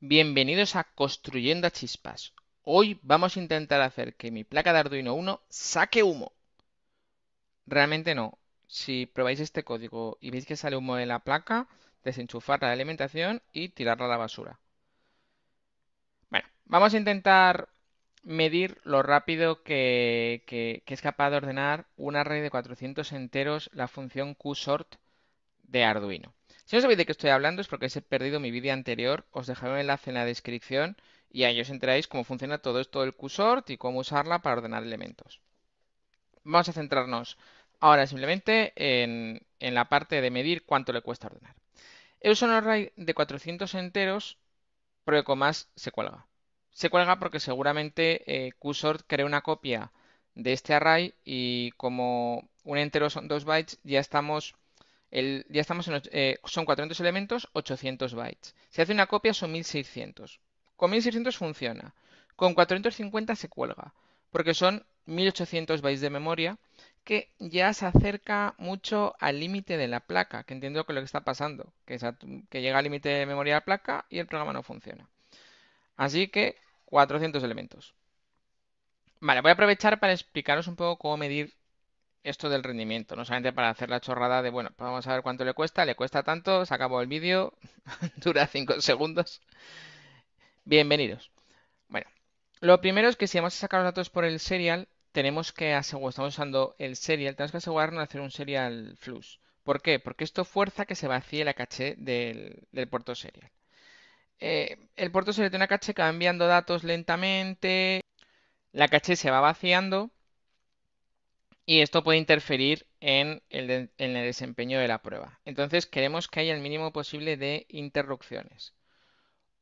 Bienvenidos a Construyendo a Chispas. Hoy vamos a intentar hacer que mi placa de Arduino 1 saque humo. Realmente no. Si probáis este código y veis que sale humo de la placa, desenchufar la alimentación y tirarla a la basura. Bueno, vamos a intentar medir lo rápido que, es capaz de ordenar una red de 400 enteros la función qsort de Arduino. Si no sabéis de qué estoy hablando es porque os he perdido mi vídeo anterior, os dejaré un enlace en la descripción y ahí os enteráis cómo funciona todo esto del QSORT y cómo usarla para ordenar elementos. Vamos a centrarnos ahora simplemente en, la parte de medir cuánto le cuesta ordenar. He usado un array de 400 enteros, pero con más se cuelga. Se cuelga porque seguramente QSORT eh, crea una copia de este array y como un entero son 2 bytes, ya estamos ya estamos en, eh, son 400 elementos, 800 bytes. Si hace una copia son 1600. Con 1600 funciona. Con 450 se cuelga, porque son 1800 bytes de memoria, que ya se acerca mucho al límite de la placa, que entiendo que lo que está pasando, que, que llega al límite de memoria de la placa y el programa no funciona. Así que 400 elementos. Vale, voy a aprovechar para explicaros un poco cómo medir esto del rendimiento, no solamente para hacer la chorrada de, bueno, pues vamos a ver cuánto le cuesta, le cuesta tanto, se acabó el vídeo, dura 5 segundos. Bienvenidos. Bueno, lo primero es que si vamos a sacar los datos por el serial, tenemos que asegurar, estamos usando el serial, tenemos que asegurarnos de hacer un serial flux. ¿Por qué? Porque esto fuerza que se vacíe la caché del, puerto serial. Eh, el puerto serial tiene una caché que va enviando datos lentamente, la caché se va vaciando y esto puede interferir en el, desempeño de la prueba. Entonces queremos que haya el mínimo posible de interrupciones.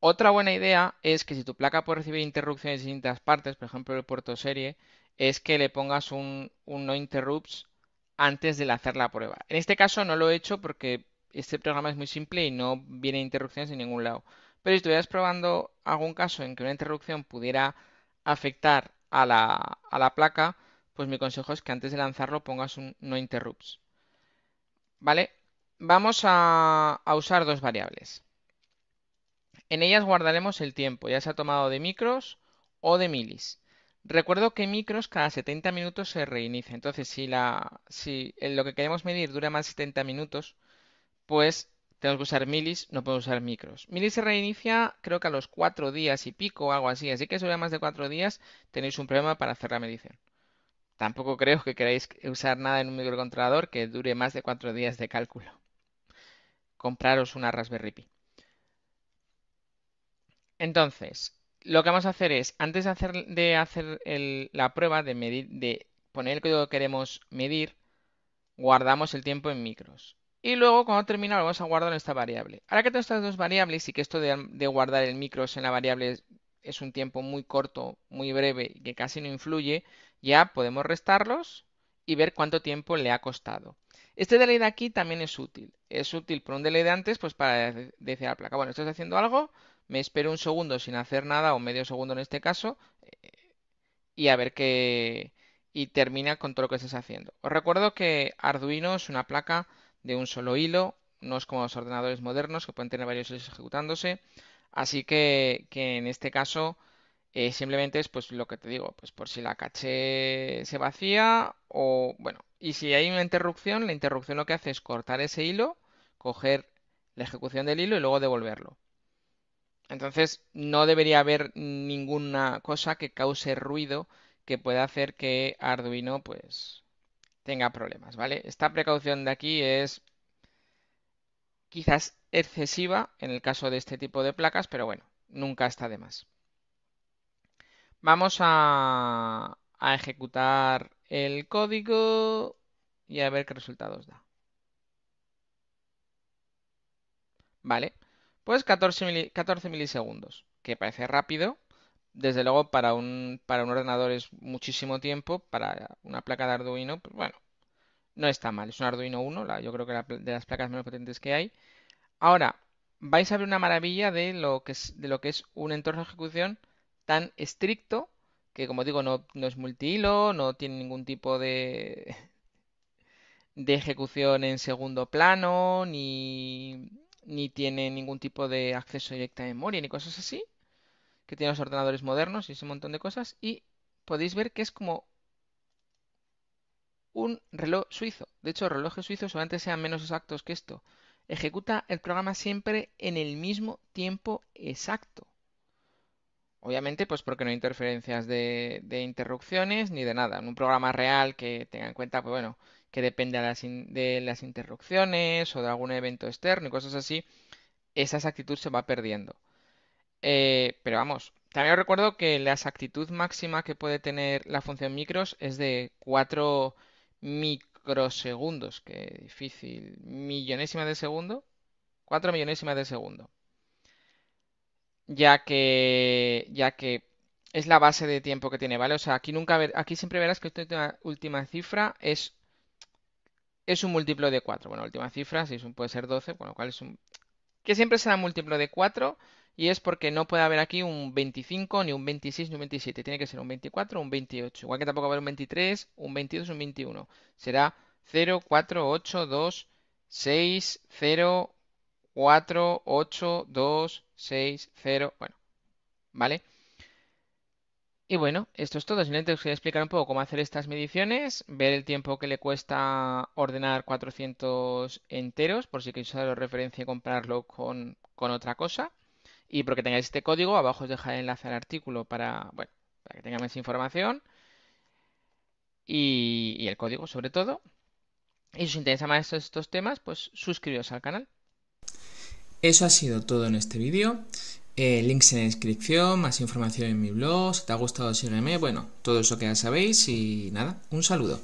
Otra buena idea es que si tu placa puede recibir interrupciones en distintas partes, por ejemplo el puerto serie, es que le pongas un, no interrupts antes de hacer la prueba. En este caso no lo he hecho porque este programa es muy simple y no viene interrupciones en ningún lado. Pero si estuvieras probando algún caso en que una interrupción pudiera afectar a la placa, pues mi consejo es que antes de lanzarlo pongas un no interrupts. ¿Vale? Vamos a, usar dos variables. En ellas guardaremos el tiempo, ya se ha tomado de micros o de milis. Recuerdo que micros cada 70 minutos se reinicia. Entonces, si, la, si lo que queremos medir dura más de 70 minutos, pues tenemos que usar milis, no podemos usar micros. Milis se reinicia creo que a los 4 días y pico o algo así. Así que si dura más de 4 días, tenéis un problema para hacer la medición. Tampoco creo que queráis usar nada en un microcontrolador que dure más de cuatro días de cálculo. Compraros una Raspberry Pi. Entonces, lo que vamos a hacer es, antes de hacer, la prueba de, medir, de poner el código que queremos medir, guardamos el tiempo en micros. Y luego, cuando termina, lo vamos a guardar en esta variable. Ahora que tengo estas dos variables y que esto de, guardar el micros en la variable es, es un tiempo muy corto, muy breve y que casi no influye, ya podemos restarlos y ver cuánto tiempo le ha costado. Este delay de aquí también es útil. Es útil por un delay de antes, pues para decir a la placa, bueno, estás haciendo algo, me espero un segundo sin hacer nada, o medio segundo en este caso, eh, y a ver qué... y termina con todo lo que estás haciendo. Os recuerdo que Arduino es una placa de un solo hilo, no es como los ordenadores modernos que pueden tener varios hilos ejecutándose, así que en este caso eh, simplemente es pues lo que te digo, pues por si la caché se vacía o bueno, y si hay una interrupción, la interrupción lo que hace es cortar ese hilo, coger la ejecución del hilo y luego devolverlo. Entonces no debería haber ninguna cosa que cause ruido que pueda hacer que Arduino pues tenga problemas, ¿vale? Esta precaución de aquí es quizás excesiva en el caso de este tipo de placas, pero bueno, nunca está de más. Vamos a, ejecutar el código y a ver qué resultados da. Vale, pues 14, milisegundos, que parece rápido. Desde luego para un, ordenador es muchísimo tiempo, para una placa de Arduino, pues bueno, no está mal. Es un Arduino 1, yo creo que de las placas menos potentes que hay. Ahora, vais a ver una maravilla de lo que de lo que es un entorno de ejecución tan estricto que, como digo, no, es multihilo, no tiene ningún tipo de, de ejecución en segundo plano, ni, tiene ningún tipo de acceso directo a memoria, ni cosas así, que tiene los ordenadores modernos y ese montón de cosas. Y podéis ver que es como un reloj suizo. De hecho, relojes suizos solamente sean menos exactos que esto. Ejecuta el programa siempre en el mismo tiempo exacto. Obviamente, pues porque no hay interferencias de, interrupciones ni de nada. En un programa real que tenga en cuenta, pues bueno, que depende de las, interrupciones o de algún evento externo y cosas así, esa exactitud se va perdiendo. Eh, pero vamos, también os recuerdo que la exactitud máxima que puede tener la función micros es de 4 microsegundos, que difícil, millonésima de segundo, 4 millonésima de segundo ya que, ya que es la base de tiempo que tiene, ¿vale? O sea, aquí nunca ver, aquí siempre verás que esta última, cifra es, es un múltiplo de 4. Bueno, última cifra, si es un, puede ser 12, con lo cual es un... Que siempre será múltiplo de 4 y es porque no puede haber aquí un 25, ni un 26, ni un 27. Tiene que ser un 24 un 28. Igual que tampoco va a haber un 23, un 22, un 21. Será 0, 4, 8, 2, 6, 0, 4, 8, 2, 6, 0, bueno, ¿vale? Y bueno, esto es todo. Simplemente os voy a explicar un poco cómo hacer estas mediciones, ver el tiempo que le cuesta ordenar 400 enteros, por si queréis usar la referencia y compararlo con, otra cosa. Y porque tengáis este código, abajo os dejaré el enlace al artículo para, bueno, que tengáis más información. Y, el código sobre todo. Y si os interesa más estos, estos temas, pues suscribiros al canal. Eso ha sido todo en este vídeo. Eh, links en la descripción, más información en mi blog. Si te ha gustado, sígueme. Bueno, todo eso que ya sabéis y nada, un saludo.